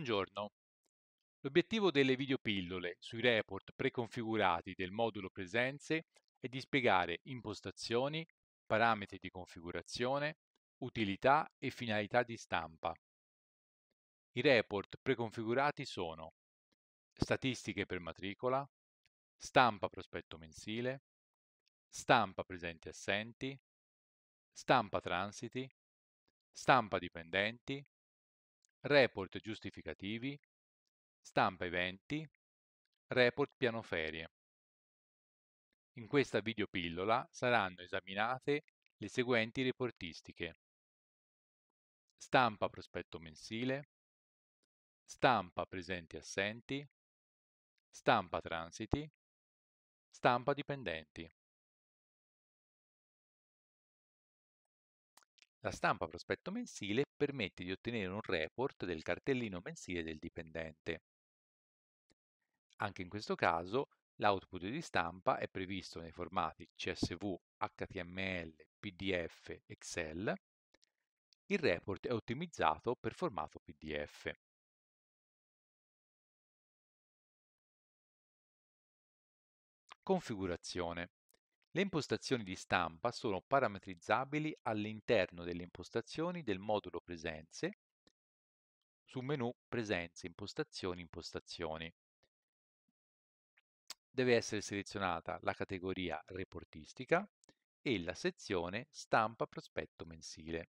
Buongiorno. L'obiettivo delle videopillole sui report preconfigurati del modulo presenze è di spiegare impostazioni, parametri di configurazione, utilità e finalità di stampa. I report preconfigurati sono statistiche per matricola, stampa prospetto mensile, stampa presenti assenti, stampa transiti, stampa dipendenti, Report giustificativi, stampa eventi, report piano ferie. In questa videopillola saranno esaminate le seguenti reportistiche. Stampa prospetto mensile, stampa presenti assenti, stampa transiti, stampa dipendenti. La stampa prospetto mensile permette di ottenere un report del cartellino mensile del dipendente. Anche in questo caso l'output di stampa è previsto nei formati CSV, HTML, PDF, Excel. Il report è ottimizzato per formato PDF. Configurazione. Le impostazioni di stampa sono parametrizzabili all'interno delle impostazioni del modulo Presenze sul menu Presenze, Impostazioni, Impostazioni. Deve essere selezionata la categoria Reportistica e la sezione Stampa prospetto mensile.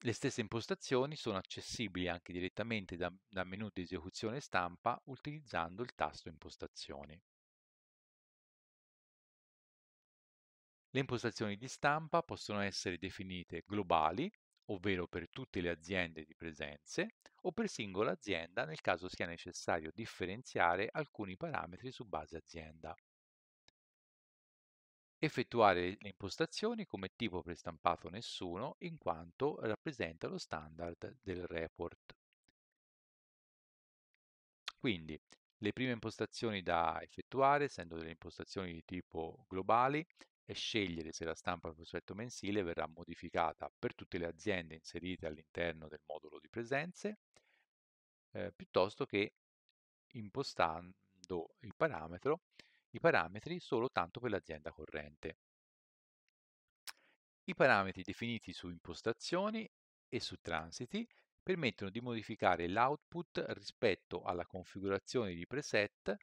Le stesse impostazioni sono accessibili anche direttamente dal da menu di esecuzione stampa utilizzando il tasto Impostazioni. Le impostazioni di stampa possono essere definite globali, ovvero per tutte le aziende di presenze, o per singola azienda nel caso sia necessario differenziare alcuni parametri su base azienda. Effettuare le impostazioni come tipo prestampato nessuno in quanto rappresenta lo standard del report. Quindi le prime impostazioni da effettuare, essendo delle impostazioni di tipo globali, e scegliere se la stampa del prospetto mensile verrà modificata per tutte le aziende inserite all'interno del modulo di presenze eh, piuttosto che impostando il parametro, i parametri solo tanto per l'azienda corrente. I parametri definiti su impostazioni e su transiti permettono di modificare l'output rispetto alla configurazione di preset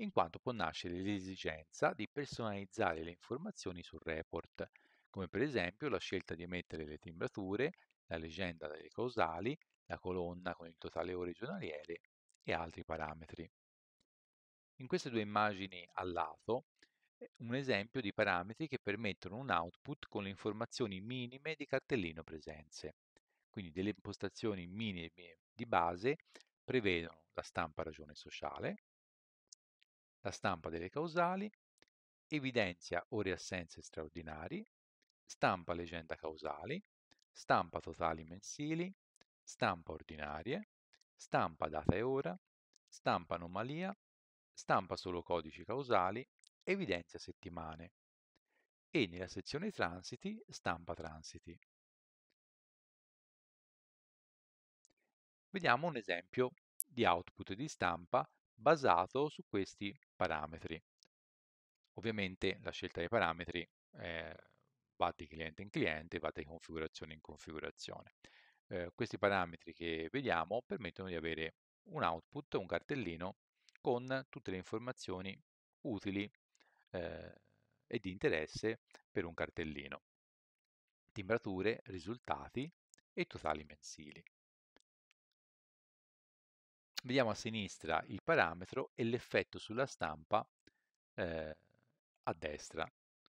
in quanto può nascere l'esigenza di personalizzare le informazioni sul report, come per esempio la scelta di emettere le timbrature, la leggenda delle causali, la colonna con il totale ore giornaliere e altri parametri. In queste due immagini a lato, eh, un esempio di parametri che permettono un output con le informazioni minime di cartellino presenze. Quindi delle impostazioni minime di base prevedono la stampa ragione sociale, la stampa delle causali evidenzia ore assenze straordinari, stampa leggenda causali, stampa totali mensili, stampa ordinarie, stampa data e ora, stampa anomalia, stampa solo codici causali, evidenzia settimane e nella sezione transiti stampa transiti. Vediamo un esempio di output di stampa basato su questi parametri. Ovviamente la scelta dei parametri eh, va di cliente in cliente, va di configurazione in configurazione. Eh, questi parametri che vediamo permettono di avere un output, un cartellino con tutte le informazioni utili eh, e di interesse per un cartellino. Timbrature, risultati e totali mensili vediamo a sinistra il parametro e l'effetto sulla stampa eh, a destra.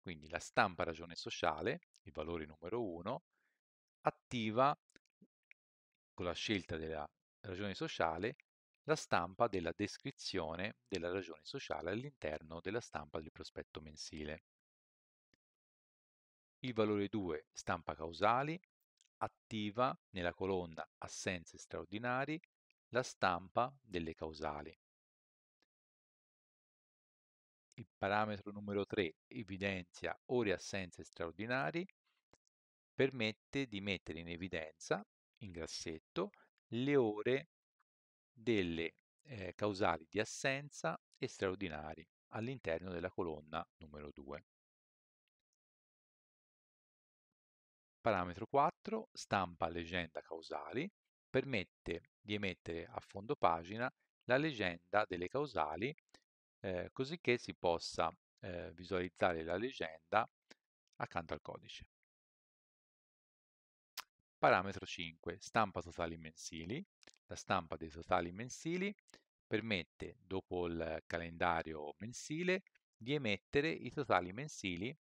Quindi la stampa ragione sociale, il valore numero 1, attiva con la scelta della ragione sociale la stampa della descrizione della ragione sociale all'interno della stampa del prospetto mensile. Il valore 2, stampa causali, attiva nella colonna assenze straordinari la stampa delle causali. Il parametro numero 3 evidenzia ore assenze straordinarie permette di mettere in evidenza, in grassetto, le ore delle eh, causali di assenza e straordinari all'interno della colonna numero 2. Parametro 4 stampa leggenda causali permette di emettere a fondo pagina la legenda delle causali eh, che si possa eh, visualizzare la legenda accanto al codice. Parametro 5. Stampa totali mensili. La stampa dei totali mensili permette, dopo il calendario mensile, di emettere i totali mensili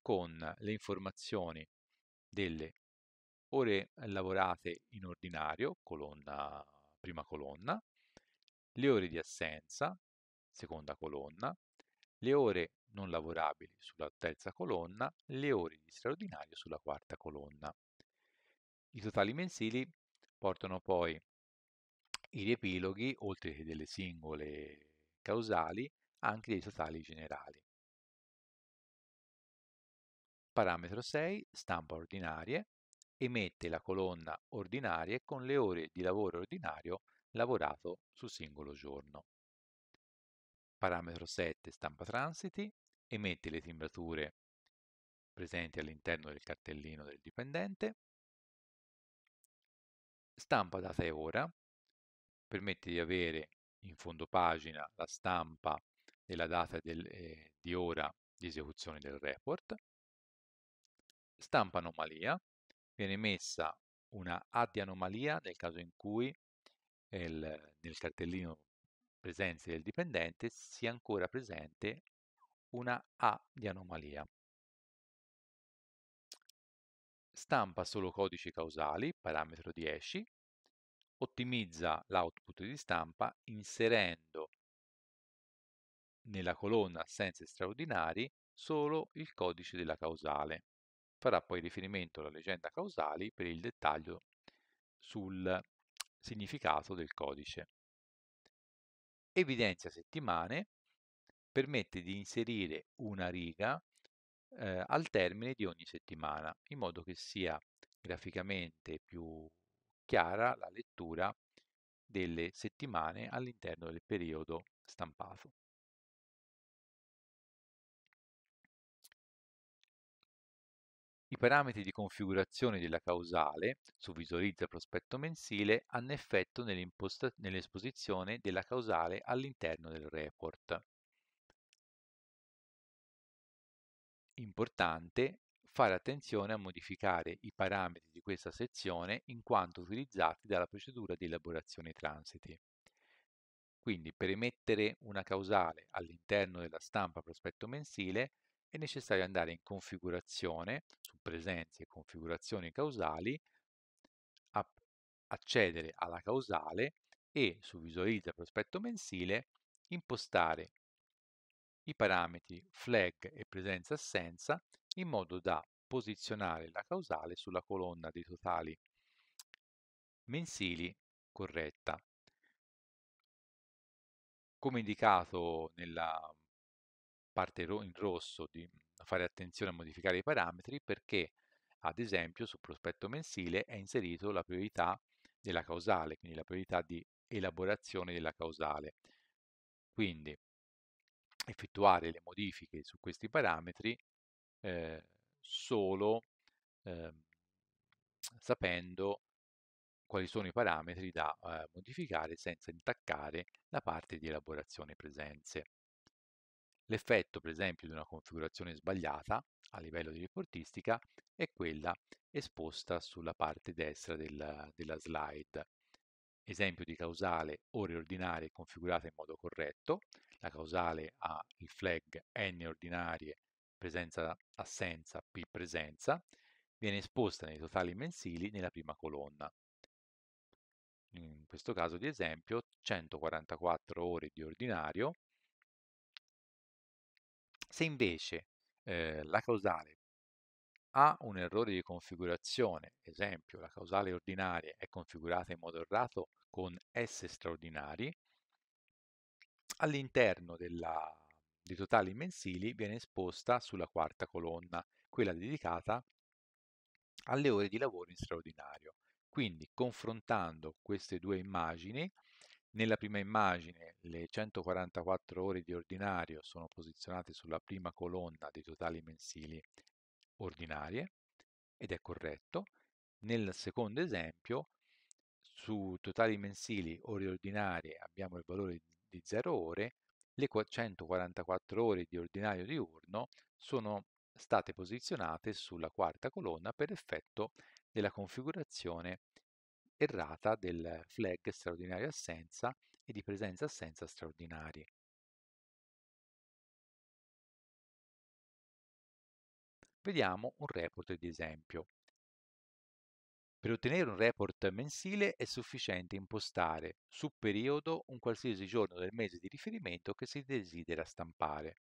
con le informazioni delle ore eh, lavorate in ordinario, colonna, prima colonna, le ore di assenza, seconda colonna, le ore non lavorabili sulla terza colonna, le ore di straordinario sulla quarta colonna. I totali mensili portano poi i riepiloghi, oltre che delle singole causali, anche dei totali generali. Parametro 6, stampa ordinarie, emette la colonna ordinarie con le ore di lavoro ordinario lavorato su singolo giorno. Parametro 7 stampa transiti emette le timbrature presenti all'interno del cartellino del dipendente, stampa data e ora, permette di avere in fondo pagina la stampa della data del, eh, di ora di esecuzione del report, stampa anomalia, viene messa una A di anomalia nel caso in cui il, nel cartellino presenze del dipendente sia ancora presente una A di anomalia. Stampa solo codici causali, parametro 10, ottimizza l'output di stampa inserendo nella colonna assenze straordinari solo il codice della causale farà poi riferimento alla leggenda causali per il dettaglio sul significato del codice. Evidenzia settimane permette di inserire una riga eh, al termine di ogni settimana, in modo che sia graficamente più chiara la lettura delle settimane all'interno del periodo stampato. I parametri di configurazione della causale su visualizza prospetto mensile hanno effetto nell'esposizione della causale all'interno del report. Importante fare attenzione a modificare i parametri di questa sezione in quanto utilizzati dalla procedura di elaborazione transiti. Quindi per emettere una causale all'interno della stampa prospetto mensile è necessario andare in configurazione, su presenze e configurazioni causali, accedere alla causale e su visualizza prospetto mensile impostare i parametri flag e presenza assenza in modo da posizionare la causale sulla colonna dei totali mensili corretta. Come indicato nella parte in rosso di mhmm, fare attenzione a modificare i parametri perché ad esempio sul prospetto mensile è inserito la priorità della causale, quindi la priorità di elaborazione della causale. Quindi effettuare le modifiche su questi parametri eh, solo eh, sapendo quali sono i parametri da eh, modificare senza intaccare la parte di elaborazione presenze. L'effetto, per esempio, di una configurazione sbagliata a livello di reportistica è quella esposta sulla parte destra della, della slide. Esempio di causale ore ordinarie configurata in modo corretto. La causale ha il flag n ordinarie presenza-assenza p presenza. Viene esposta nei totali mensili nella prima colonna in questo caso di esempio 144 ore di ordinario se invece eh, la causale ha un errore di configurazione, esempio la causale ordinaria è configurata in modo errato con S straordinari, all'interno dei totali mensili viene esposta sulla quarta colonna, quella dedicata alle ore di lavoro in straordinario. Quindi confrontando queste due immagini nella prima immagine le 144 ore di ordinario sono posizionate sulla prima colonna dei totali mensili ordinarie ed è corretto. Nel secondo esempio su totali mensili ore ordinarie abbiamo il valore di 0 ore, le 144 ore di ordinario diurno sono state posizionate sulla quarta colonna per effetto della configurazione errata del flag straordinaria assenza e di presenza assenza straordinari. Vediamo un report di esempio. Per ottenere un report mensile è sufficiente impostare su periodo un qualsiasi giorno del mese di riferimento che si desidera stampare.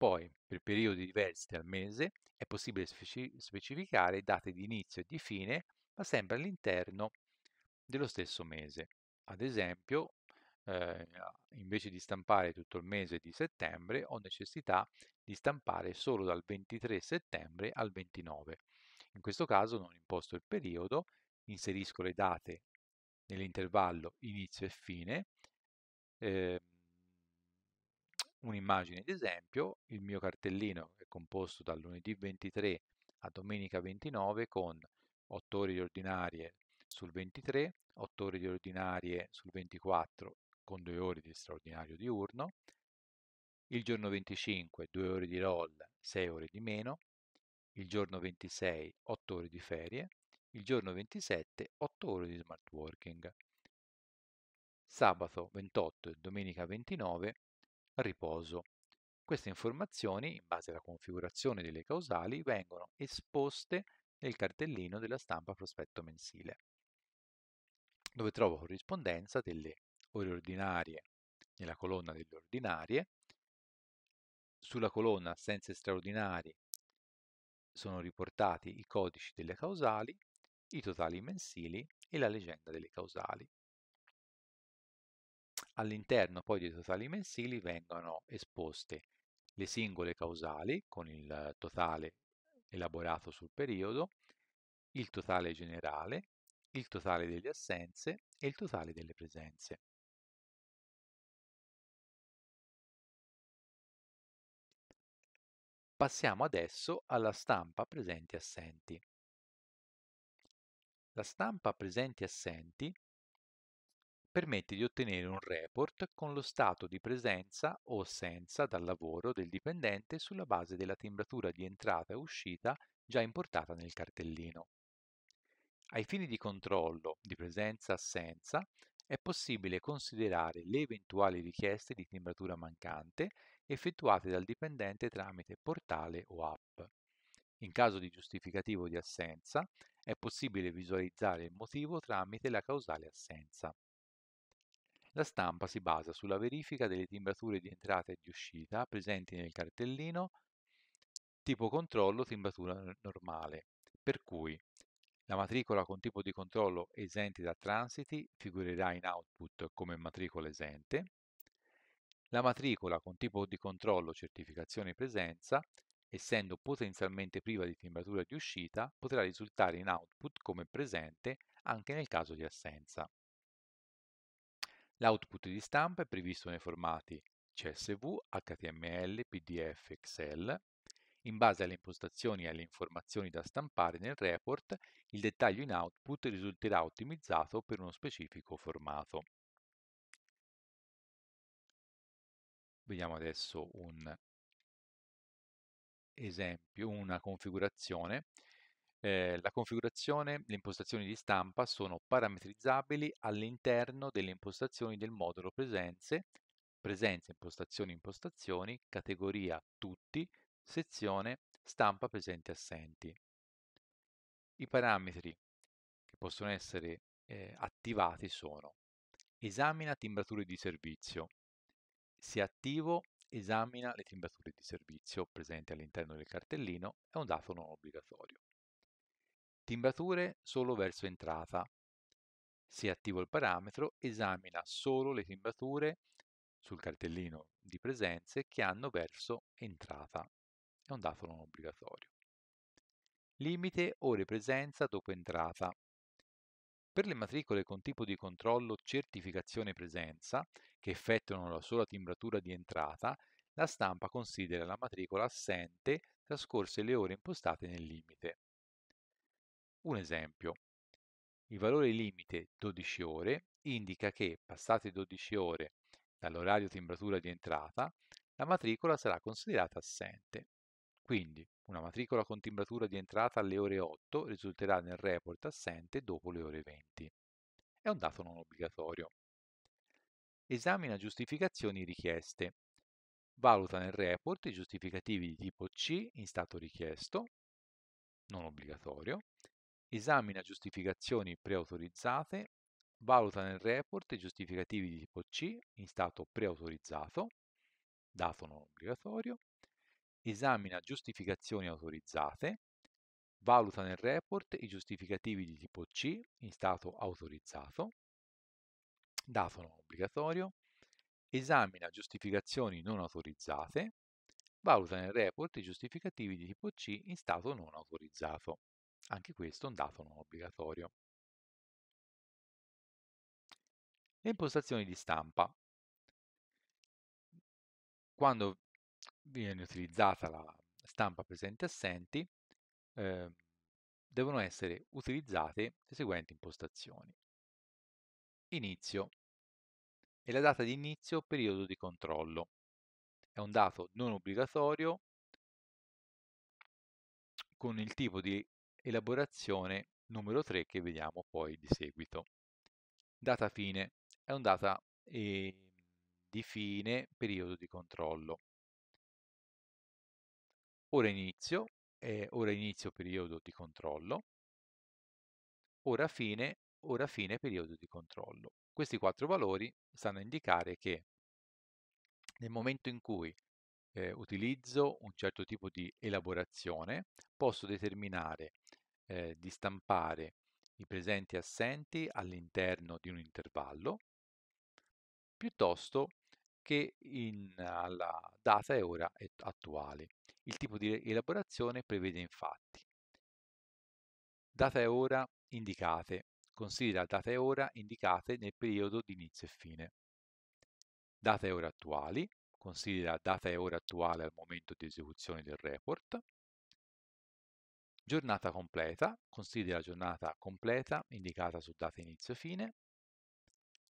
Poi, per periodi diversi al mese, è possibile specificare date di inizio e di fine, ma sempre all'interno dello stesso mese. Ad esempio, eh, invece di stampare tutto il mese di settembre, ho necessità di stampare solo dal 23 settembre al 29. In questo caso non imposto il periodo, inserisco le date nell'intervallo inizio e fine, eh, un'immagine di esempio, il mio cartellino è composto dal lunedì 23 a domenica 29 con 8 ore di ordinarie sul 23, 8 ore di ordinarie sul 24 con 2 ore di straordinario diurno, il giorno 25 2 ore di roll, 6 ore di meno, il giorno 26 8 ore di ferie, il giorno 27 8 ore di smart working. Sabato 28 e domenica 29 riposo. Queste informazioni, in base alla configurazione delle causali, vengono esposte nel cartellino della stampa prospetto mensile, dove trovo corrispondenza delle ore ordinarie nella colonna delle ordinarie, sulla colonna assenze straordinarie sono riportati i codici delle causali, i totali mensili e la leggenda delle causali. All'interno poi dei totali mensili vengono esposte le singole causali con il totale elaborato sul periodo, il totale generale, il totale delle assenze e il totale delle presenze. Passiamo adesso alla stampa presenti assenti. La stampa presenti assenti permette di ottenere un report con lo stato di presenza o assenza dal lavoro del dipendente sulla base della timbratura di entrata e uscita già importata nel cartellino. Ai fini di controllo di presenza-assenza è possibile considerare le eventuali richieste di timbratura mancante effettuate dal dipendente tramite portale o app. In caso di giustificativo di assenza, è possibile visualizzare il motivo tramite la causale assenza. La stampa si basa sulla verifica delle timbrature di entrata e di uscita presenti nel cartellino tipo controllo timbratura normale, per cui la matricola con tipo di controllo esente da transiti figurerà in output come matricola esente, la matricola con tipo di controllo certificazione presenza, essendo potenzialmente priva di timbratura di uscita, potrà risultare in output come presente anche nel caso di assenza. L'output di stampa è previsto nei formati CSV, HTML, PDF, Excel. In base alle impostazioni e alle informazioni da stampare nel report, il dettaglio in output risulterà ottimizzato per uno specifico formato. Vediamo adesso un esempio, una configurazione eh, la configurazione, le impostazioni di stampa sono parametrizzabili all'interno delle impostazioni del modulo presenze, presenze, impostazioni, impostazioni, categoria tutti, sezione stampa presenti assenti. I parametri che possono essere eh, attivati sono esamina timbrature di servizio. Se attivo, esamina le timbrature di servizio presenti all'interno del cartellino, è un dato non obbligatorio timbrature solo verso entrata. Se attivo il parametro, esamina solo le timbrature sul cartellino di presenze che hanno verso entrata. È un dato non obbligatorio. Limite ore presenza dopo entrata. Per le matricole con tipo di controllo certificazione presenza, che effettuano la sola timbratura di entrata, la stampa considera la matricola assente trascorse le ore impostate nel limite. Un esempio, il valore limite 12 ore indica che, passate 12 ore dall'orario timbratura di entrata, la matricola sarà considerata assente. Quindi, una matricola con timbratura di entrata alle ore 8 risulterà nel report assente dopo le ore 20. È un dato non obbligatorio. Esamina giustificazioni richieste. Valuta nel report i giustificativi di tipo C in stato richiesto, non obbligatorio, Esamina giustificazioni preautorizzate, valuta nel report i giustificativi di tipo C in stato preautorizzato, dato non obbligatorio, esamina giustificazioni autorizzate, valuta nel report i giustificativi di tipo C in stato autorizzato, dato non obbligatorio, esamina giustificazioni non autorizzate, valuta nel report i giustificativi di tipo C in stato non autorizzato. Anche questo è un dato non obbligatorio. Le impostazioni di stampa. Quando viene utilizzata la stampa presente e assenti, eh, devono essere utilizzate le seguenti impostazioni. Inizio e la data di inizio periodo di controllo. È un dato non obbligatorio con il tipo di elaborazione numero 3 che vediamo poi di seguito. Data fine è un data eh, di fine periodo di controllo. Ora inizio è eh, ora inizio periodo di controllo, ora fine, ora fine periodo di controllo. Questi quattro valori stanno a indicare che nel momento in cui eh, utilizzo un certo tipo di elaborazione posso determinare eh, di stampare i presenti assenti all'interno di un intervallo piuttosto che in, alla data e ora attuali. Il tipo di elaborazione prevede infatti data e ora indicate, considera data e ora indicate nel periodo di inizio e fine, data e ora attuali, considera data e ora attuale al momento di esecuzione del report, Giornata completa, considera la giornata completa indicata su data inizio e fine.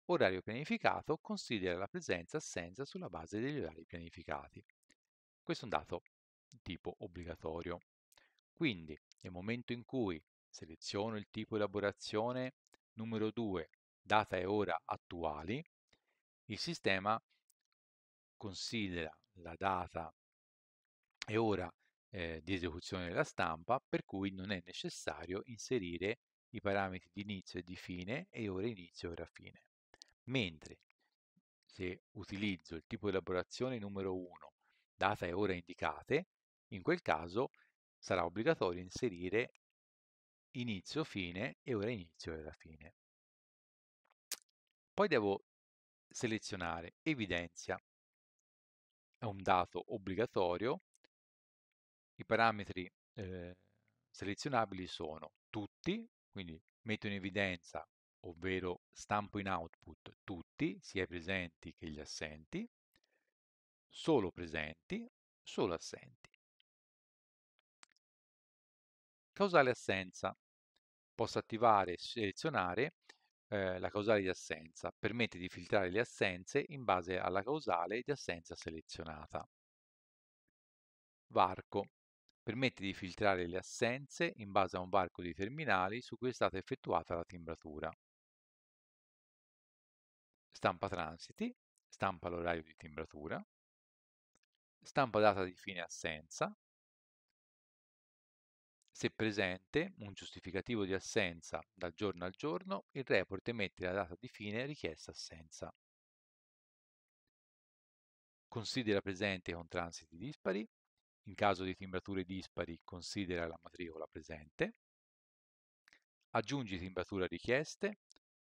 Orario pianificato, considera la presenza assenza sulla base degli orari pianificati. Questo è un dato di tipo obbligatorio. Quindi, nel momento in cui seleziono il tipo elaborazione numero 2, data e ora attuali, il sistema considera la data e ora eh, di esecuzione della stampa, per cui non è necessario inserire i parametri di inizio e di fine e ora inizio e ora fine. Mentre se utilizzo il tipo di elaborazione numero 1, data e ora indicate, in quel caso sarà obbligatorio inserire inizio, fine e ora inizio e ora fine. Poi devo selezionare evidenzia, è un dato obbligatorio i parametri eh, selezionabili sono tutti, quindi metto in evidenza, ovvero stampo in output tutti, sia i presenti che gli assenti, solo presenti, solo assenti. Causale assenza. Posso attivare e selezionare eh, la causale di assenza. Permette di filtrare le assenze in base alla causale di assenza selezionata. Varco. Permette di filtrare le assenze in base a un varco di terminali su cui è stata effettuata la timbratura. Stampa transiti, stampa l'orario di timbratura, stampa data di fine assenza, se presente un giustificativo di assenza dal giorno al giorno, il report emette la data di fine richiesta assenza. Considera presente con transiti dispari, in caso di timbrature dispari considera la matricola presente, aggiungi timbratura richieste,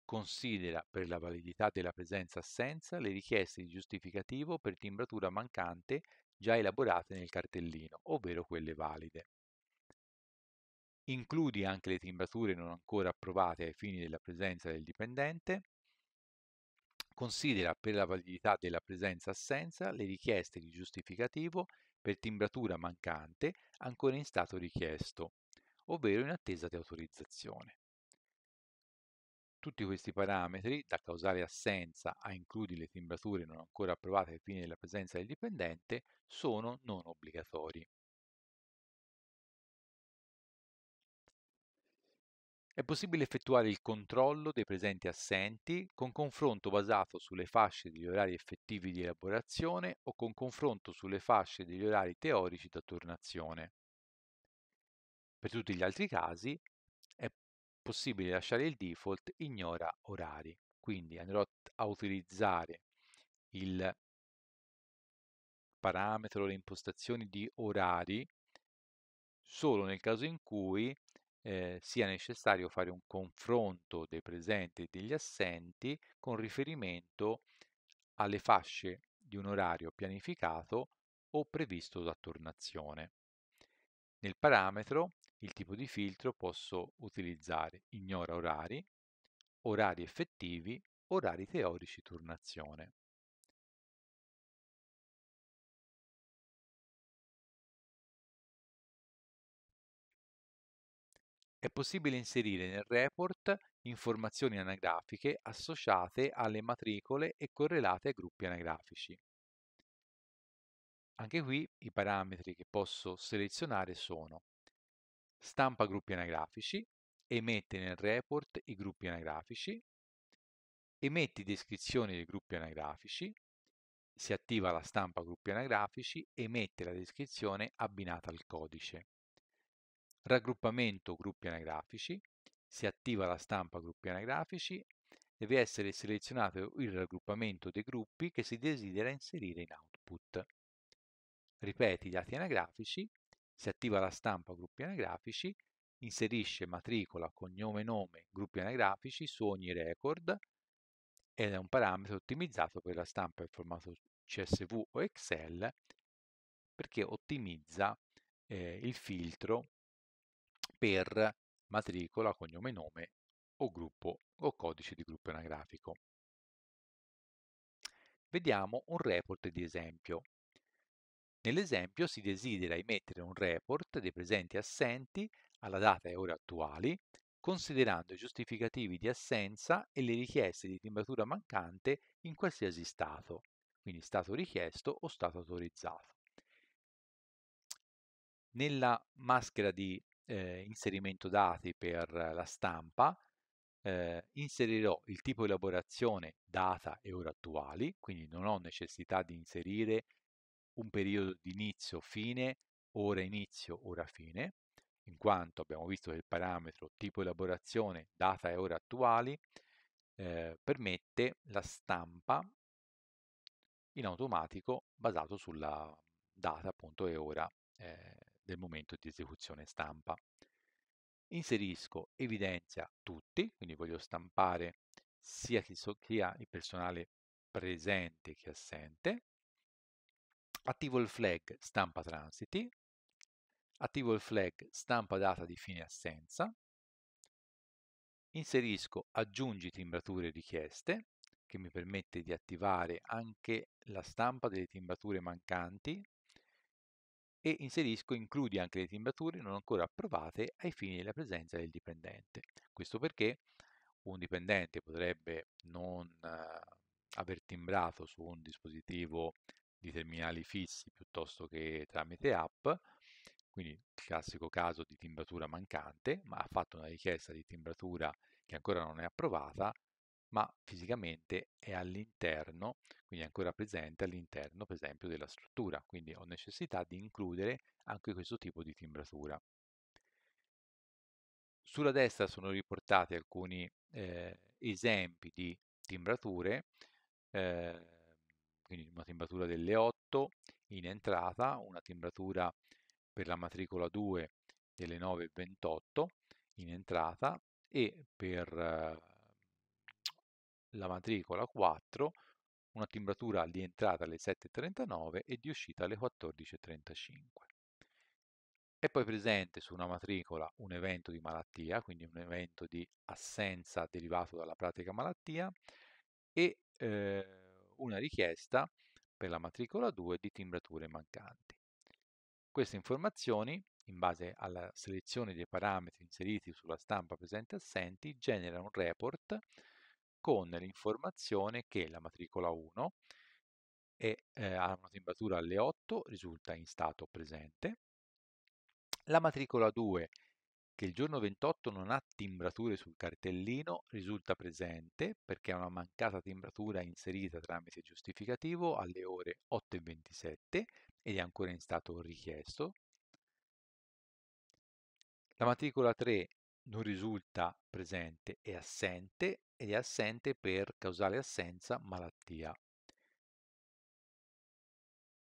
considera per la validità della presenza-assenza le richieste di giustificativo per timbratura mancante già elaborate nel cartellino, ovvero quelle valide. Includi anche le timbrature non ancora approvate ai fini della presenza del dipendente. Considera per la validità della presenza-assenza le richieste di giustificativo per timbratura mancante ancora in stato richiesto, ovvero in attesa di autorizzazione. Tutti questi parametri, da causale assenza a includi le timbrature non ancora approvate ai fini della presenza del dipendente, sono non obbligatori. È possibile effettuare il controllo dei presenti assenti con confronto basato sulle fasce degli orari effettivi di elaborazione o con confronto sulle fasce degli orari teorici da tornazione. Per tutti gli altri casi è possibile lasciare il default ignora orari, quindi andrò a utilizzare il parametro, le impostazioni di orari solo nel caso in cui eh, sia necessario fare un confronto dei presenti e degli assenti con riferimento alle fasce di un orario pianificato o previsto da tornazione. Nel parametro il tipo di filtro posso utilizzare ignora orari, orari effettivi, orari teorici turnazione. È possibile inserire nel report informazioni anagrafiche associate alle matricole e correlate ai gruppi anagrafici. Anche qui i parametri che posso selezionare sono stampa gruppi anagrafici, emette nel report i gruppi anagrafici, emetti descrizioni dei gruppi anagrafici, si attiva la stampa gruppi anagrafici, emette la descrizione abbinata al codice raggruppamento gruppi anagrafici, si attiva la stampa gruppi anagrafici, deve essere selezionato il raggruppamento dei gruppi che si desidera inserire in output. Ripeti i dati anagrafici, si attiva la stampa gruppi anagrafici, inserisce matricola, cognome, nome, gruppi anagrafici su ogni record ed è un parametro ottimizzato per la stampa in formato CSV o Excel perché ottimizza eh, il filtro per matricola, cognome nome o gruppo o codice di gruppo anagrafico. Vediamo un report di esempio. Nell'esempio si desidera emettere un report dei presenti assenti alla data e ore attuali, considerando i giustificativi di assenza e le richieste di timbratura mancante in qualsiasi stato, quindi stato richiesto o stato autorizzato. Nella maschera di eh, inserimento dati per la stampa, eh, inserirò il tipo di elaborazione data e ora attuali, quindi non ho necessità di inserire un periodo di inizio, fine, ora inizio, ora fine, in quanto abbiamo visto che il parametro tipo elaborazione data e ora attuali eh, permette la stampa in automatico basato sulla data appunto e ora eh, del momento di esecuzione stampa. Inserisco evidenzia tutti, quindi voglio stampare sia, chi ha il personale presente che assente. Attivo il flag stampa transiti, attivo il flag stampa data di fine assenza, inserisco aggiungi timbrature richieste che mi permette di attivare anche la stampa delle timbrature mancanti e inserisco includi anche le timbrature non ancora approvate ai fini della presenza del dipendente. Questo perché un dipendente potrebbe non eh, aver timbrato su un dispositivo di terminali fissi piuttosto che tramite app, quindi il classico caso di timbratura mancante, ma ha fatto una richiesta di timbratura che ancora non è approvata ma fisicamente è all'interno, quindi è ancora presente all'interno per esempio della struttura, quindi ho necessità di includere anche questo tipo di timbratura. Sulla destra sono riportati alcuni eh, esempi di timbrature, eh, quindi una timbratura delle 8 in entrata, una timbratura per la matricola 2 delle 9.28 in entrata e per eh, la matricola 4, una timbratura di entrata alle 7.39 e di uscita alle 14.35. È poi presente su una matricola un evento di malattia, quindi un evento di assenza derivato dalla pratica malattia e eh, una richiesta per la matricola 2 di timbrature mancanti. Queste informazioni, in base alla selezione dei parametri inseriti sulla stampa presente e assenti, generano un report con l'informazione che la matricola 1 è, eh, ha una temperatura alle 8, risulta in stato presente, la matricola 2 che il giorno 28 non ha timbrature sul cartellino risulta presente perché è una mancata timbratura inserita tramite giustificativo alle ore 8.27 ed è ancora in stato richiesto. La matricola 3 non risulta presente, è assente ed è assente per causale assenza, malattia.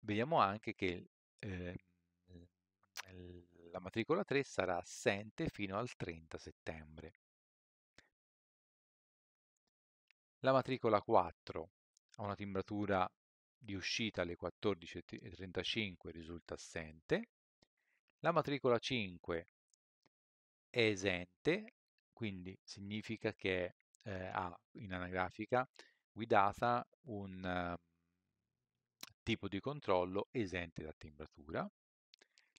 Vediamo anche che eh, la matricola 3 sarà assente fino al 30 settembre. La matricola 4 ha una timbratura di uscita alle 14.35 risulta assente. La matricola 5 è esente, quindi significa che è eh, ha in anagrafica guidata un ehm, tipo di controllo esente da timbratura,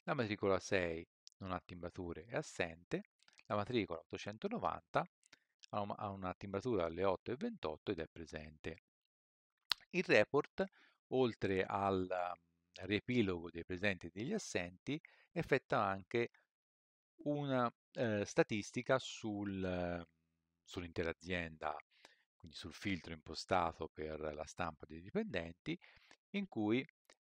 la matricola 6 non ha timbrature, è assente, la matricola 890 ha una, ha una timbratura alle 8,28 ed è presente. Il report, oltre al ehm, riepilogo dei presenti e degli assenti, effettua anche una eh, statistica sul ehm, sull'intera azienda, quindi sul filtro impostato per la stampa dei dipendenti, in cui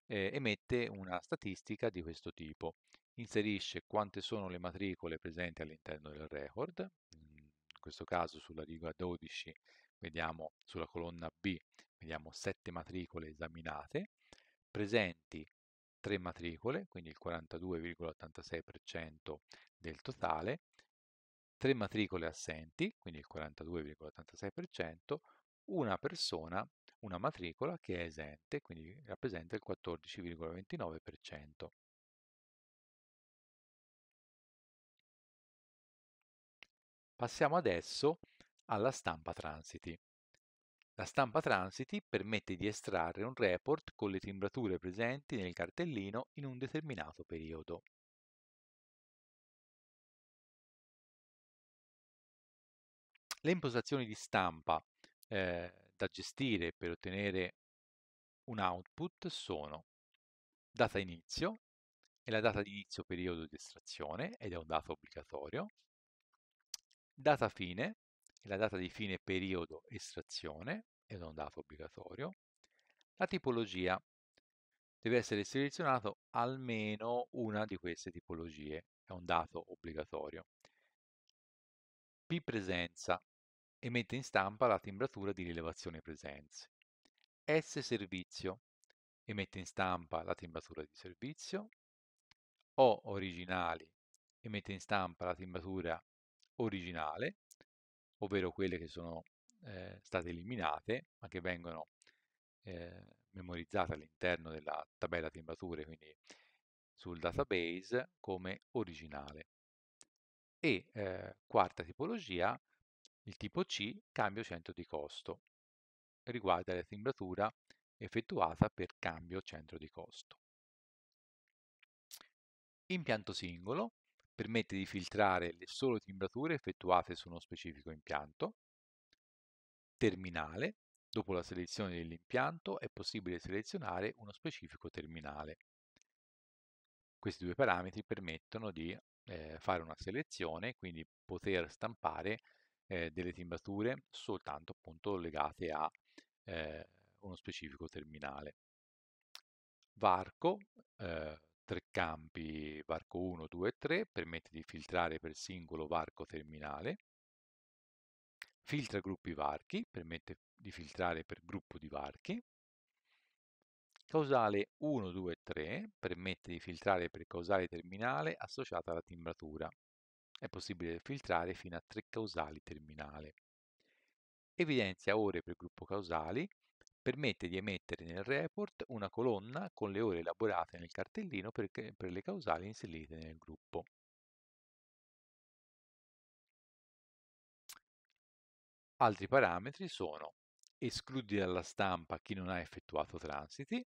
eh, emette una statistica di questo tipo. Inserisce quante sono le matricole presenti all'interno del record, mm, in questo caso sulla riga 12 vediamo sulla colonna B vediamo 7 matricole esaminate, presenti 3 matricole, quindi il 42,86% del totale, 3 matricole assenti, quindi il 42,86%, una persona, una matricola che è esente, quindi rappresenta il 14,29%. Passiamo adesso alla stampa transiti. La stampa transiti permette di estrarre un report con le timbrature presenti nel cartellino in un determinato periodo. Le impostazioni di stampa eh, da gestire per ottenere un output sono data inizio, e la data di inizio periodo di estrazione ed è un dato obbligatorio, data fine, e la data di fine periodo estrazione ed è un dato obbligatorio, la tipologia, deve essere selezionato almeno una di queste tipologie, è un dato obbligatorio. P presenza e mette in stampa la timbratura di rilevazione presenze. S servizio e mette in stampa la timbratura di servizio. O originali e mette in stampa la timbratura originale, ovvero quelle che sono eh, state eliminate ma che vengono eh, memorizzate all'interno della tabella timbrature, quindi sul database come originale. E eh, quarta tipologia il tipo C cambio 100 di costo, riguarda la timbratura effettuata per cambio centro di costo. Impianto singolo permette di filtrare le sole timbrature effettuate su uno specifico impianto. Terminale, dopo la selezione dell'impianto è possibile selezionare uno specifico terminale. Questi due parametri permettono di eh, fare una selezione, quindi poter stampare eh, delle timbrature soltanto appunto legate a eh, uno specifico terminale. Varco, eh, tre campi, varco 1, 2 e 3, permette di filtrare per singolo varco terminale. Filtra gruppi varchi, permette di filtrare per gruppo di varchi. Causale 1, 2 e 3 permette di filtrare per causale terminale associata alla timbratura. È possibile filtrare fino a tre causali terminali. Evidenzia ore per gruppo causali, permette di emettere nel report una colonna con le ore elaborate nel cartellino per, per le causali inserite nel gruppo. Altri parametri sono escludi dalla stampa chi non ha effettuato transiti,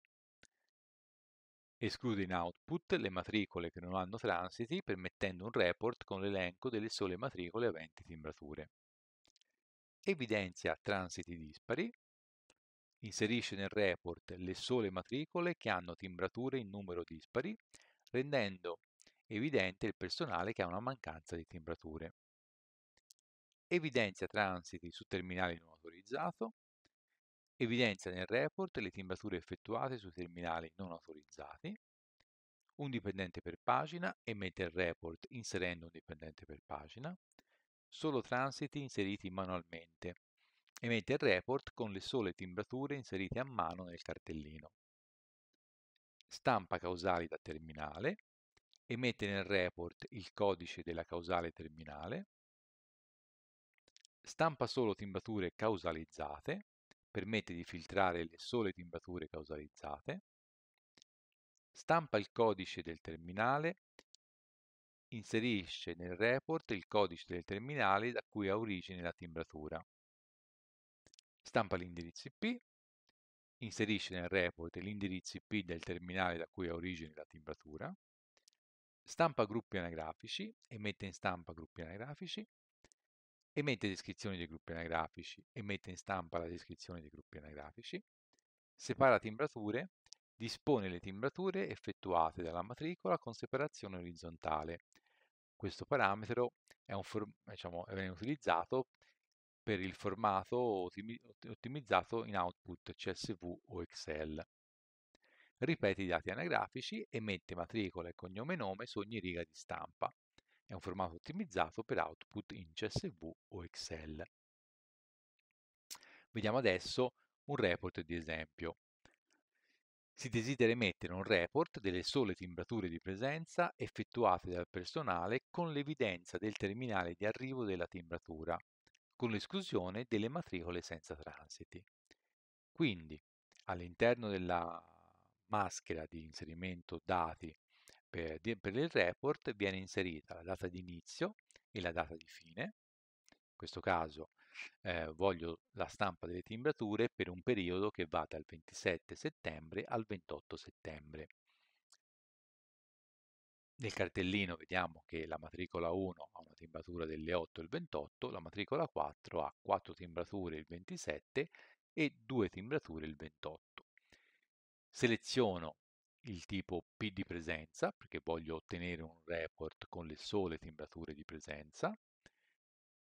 Esclude in output le matricole che non hanno transiti permettendo un report con l'elenco delle sole matricole aventi timbrature. Evidenzia transiti dispari. Inserisce nel report le sole matricole che hanno timbrature in numero dispari, rendendo evidente il personale che ha una mancanza di timbrature. Evidenzia transiti su terminale non autorizzato, evidenzia nel report le timbrature effettuate sui terminali non autorizzati, un dipendente per pagina emette il report inserendo un dipendente per pagina, solo transiti inseriti manualmente, emette il report con le sole timbrature inserite a mano nel cartellino. Stampa causali da terminale, emette nel report il codice della causale terminale, stampa solo timbrature causalizzate, permette di filtrare le sole timbrature causalizzate, stampa il codice del terminale, inserisce nel report il codice del terminale da cui ha origine la timbratura, stampa l'indirizzo IP, inserisce nel report l'indirizzo IP del terminale da cui ha origine la timbratura, stampa gruppi anagrafici e mette in stampa gruppi anagrafici, emette descrizioni dei gruppi anagrafici e mette in stampa la descrizione dei gruppi anagrafici, separa timbrature, dispone le timbrature effettuate dalla matricola con separazione orizzontale. Questo parametro è, un for- diciamo, è utilizzato per il formato ottimizzato in output CSV o Excel. Ripete i dati anagrafici e mette matricola e cognome nome su ogni riga di stampa. È un formato ottimizzato per output in CSV o Excel. Vediamo adesso un report di esempio. Si desidera emettere un report delle sole timbrature di presenza effettuate dal personale con l'evidenza del terminale di arrivo della timbratura, con l'esclusione delle matricole senza transiti. Quindi, all'interno della maschera di inserimento dati per, per il report viene inserita la data di inizio e la data di fine, in questo caso eh, voglio la stampa delle timbrature per un periodo che va dal 27 settembre al 28 settembre. Nel cartellino vediamo che la matricola 1 ha una timbratura delle 8 e il 28, la matricola 4 ha 4 timbrature il 27 e 2 timbrature il 28. Seleziono il tipo P di presenza, perché voglio ottenere un report con le sole timbrature di presenza,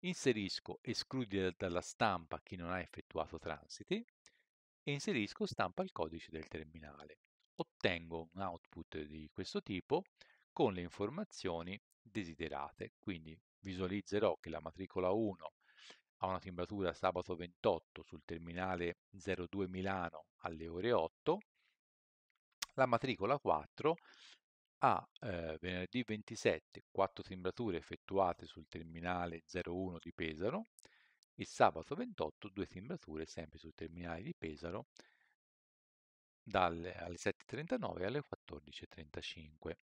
inserisco escludi dalla stampa chi non ha effettuato transiti e inserisco stampa il codice del terminale. Ottengo un output di questo tipo con le informazioni desiderate, quindi visualizzerò che la matricola 1 ha una timbratura sabato 28 sul terminale 02 Milano alle ore 8 la matricola 4 ha eh, venerdì 27 4 timbrature effettuate sul terminale 01 di Pesaro e sabato 28 due timbrature sempre sul terminale di Pesaro dalle alle 7.39 alle 14.35.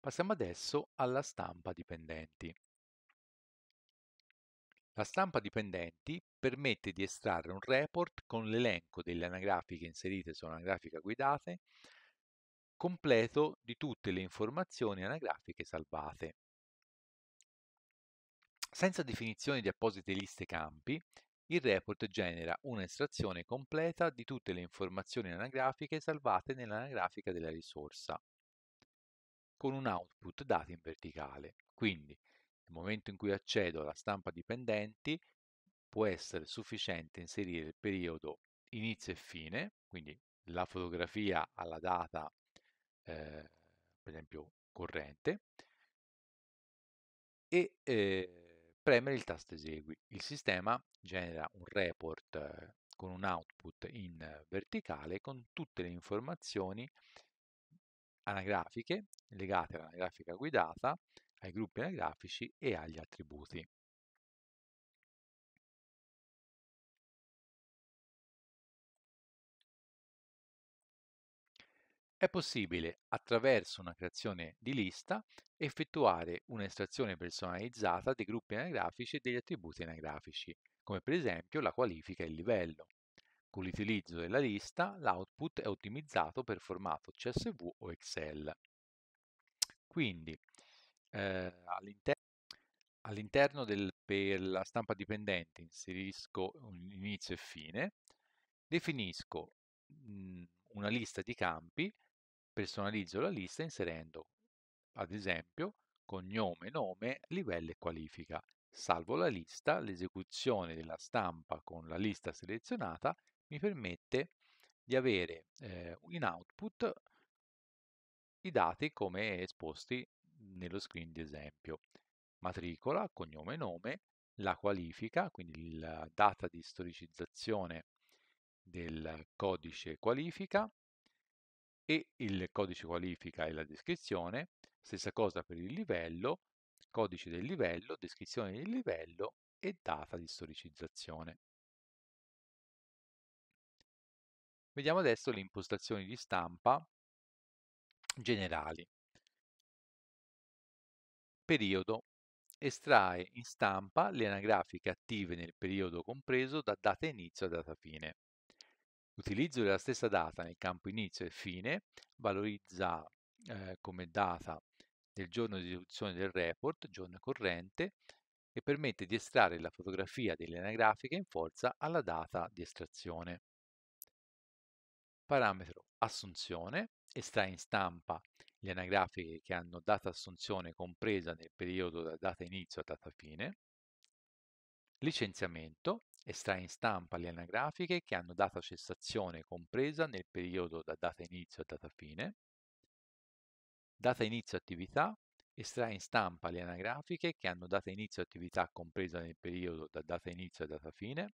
Passiamo adesso alla stampa dipendenti. La stampa dipendenti permette di estrarre un report con l'elenco delle anagrafiche inserite su sull'anagrafica guidate, completo di tutte le informazioni anagrafiche salvate. Senza definizione di apposite liste campi, il report genera un'estrazione completa di tutte le informazioni anagrafiche salvate nell'anagrafica della risorsa, con un output dato in verticale. Quindi, nel momento in cui accedo alla stampa dipendenti può essere sufficiente inserire il periodo inizio e fine, quindi la fotografia alla data, eh, per esempio, corrente, e eh, premere il tasto esegui. Il sistema genera un report eh, con un output in verticale con tutte le informazioni anagrafiche legate all'anagrafica guidata ai gruppi anagrafici e agli attributi. È possibile, attraverso una creazione di lista, effettuare un'estrazione personalizzata dei gruppi anagrafici e degli attributi anagrafici, come per esempio la qualifica e il livello. Con l'utilizzo della lista, l'output è ottimizzato per formato CSV o Excel. Quindi, eh, all'interno all'interno per la stampa dipendente inserisco inizio e fine, definisco mh, mhmm, una lista di campi, personalizzo la lista inserendo ad esempio cognome, nome, livello e qualifica. Salvo la lista, l'esecuzione della stampa con la lista selezionata mi permette di avere eh, in output i dati come esposti nello screen di esempio. Matricola, cognome e nome, la qualifica, quindi la data di storicizzazione del codice qualifica e il codice qualifica e la descrizione, stessa cosa per il livello, codice del livello, descrizione del livello e data di storicizzazione. Vediamo adesso le impostazioni di stampa generali. Periodo estrae in stampa le anagrafiche attive nel periodo compreso da data inizio a data fine. L'utilizzo della stessa data nel campo inizio e fine valorizza eh, come data del giorno di esecuzione del report, giorno corrente, e permette di estrarre la fotografia delle anagrafiche in forza alla data di estrazione. Parametro Assunzione estrae in stampa gli anagrafiche che hanno data assunzione compresa nel periodo da data inizio a data fine, licenziamento, estrae in stampa le anagrafiche che hanno data cessazione compresa nel periodo da data inizio a data fine, data inizio attività, estrae in stampa le anagrafiche che hanno data inizio attività compresa nel periodo da data inizio a data fine,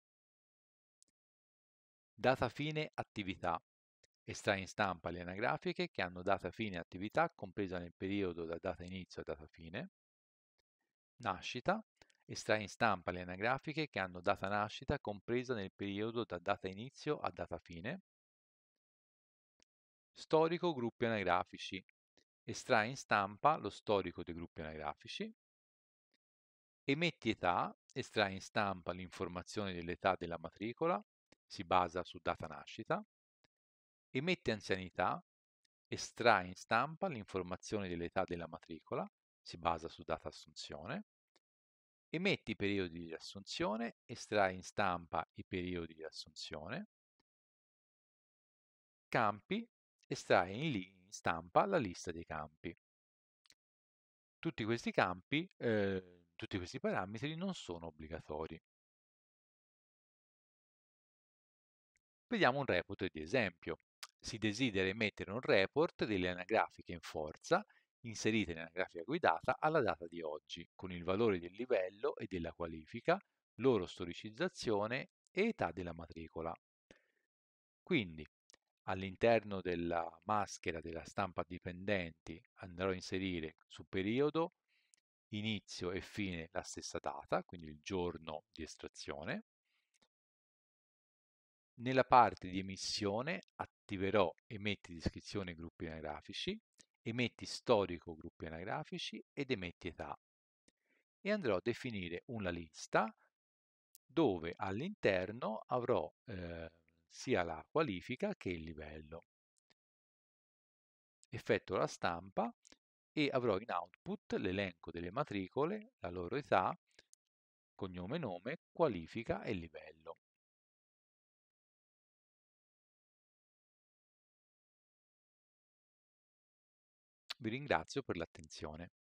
data fine attività, estrae in stampa le anagrafiche che hanno data fine attività compresa nel periodo da data inizio a data fine, nascita, estrae in stampa le anagrafiche che hanno data nascita compresa nel periodo da data inizio a data fine, storico gruppi anagrafici, estrae in stampa lo storico dei gruppi anagrafici, emetti età, estrae in stampa l'informazione dell'età della matricola, si basa su data nascita, emette anzianità, estrae in stampa l'informazione dell'età della matricola, si basa su data assunzione, emetti i periodi di assunzione, estrae in stampa i periodi di assunzione, campi, estrae in, in stampa la lista dei campi. Tutti questi campi, eh, tutti questi parametri non sono obbligatori. Vediamo un report di esempio si desidera emettere un report delle anagrafiche in forza inserite nella grafica guidata alla data di oggi, con il valore del livello e della qualifica, loro storicizzazione e età della matricola. Quindi, all'interno della maschera della stampa dipendenti andrò a inserire su periodo, inizio e fine la stessa data, quindi il giorno di estrazione, nella parte di emissione attiverò emetti descrizione gruppi anagrafici, emetti storico gruppi anagrafici ed emetti età e andrò a definire una lista dove all'interno avrò eh, sia la qualifica che il livello. Effetto la stampa e avrò in output l'elenco delle matricole, la loro età, cognome, nome, qualifica e livello. Vi ringrazio per l'attenzione.